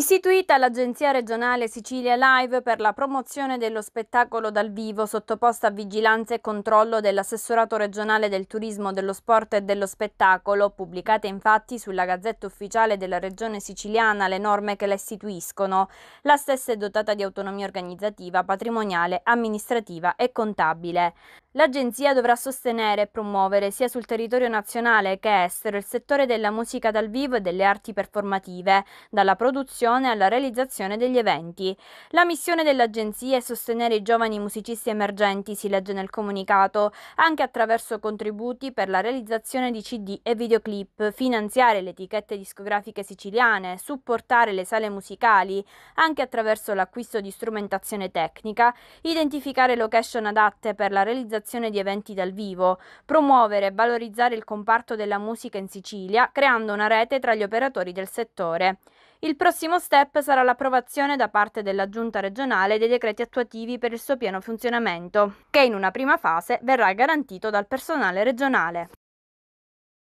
Istituita l'Agenzia regionale Sicilia Live per la promozione dello spettacolo dal vivo sottoposta a vigilanza e controllo dell'assessorato regionale del turismo, dello sport e dello spettacolo, pubblicate infatti sulla Gazzetta Ufficiale della Regione Siciliana le norme che la istituiscono. La stessa è dotata di autonomia organizzativa, patrimoniale, amministrativa e contabile. L'Agenzia dovrà sostenere e promuovere sia sul territorio nazionale che estero il settore della musica dal vivo e delle arti performative, dalla produzione formazione alla realizzazione degli eventi. La missione dell'agenzia è sostenere i giovani musicisti emergenti, si legge nel comunicato, anche attraverso contributi per la realizzazione di CD e videoclip, finanziare le etichette discografiche siciliane, supportare le sale musicali, anche attraverso l'acquisto di strumentazione tecnica, identificare location adatte per la realizzazione di eventi dal vivo, promuovere e valorizzare il comparto della musica in Sicilia, creando una rete tra gli operatori del settore. Il prossimo step sarà l'approvazione da parte della Giunta regionale dei decreti attuativi per il suo pieno funzionamento, che in una prima fase verrà garantito dal personale regionale.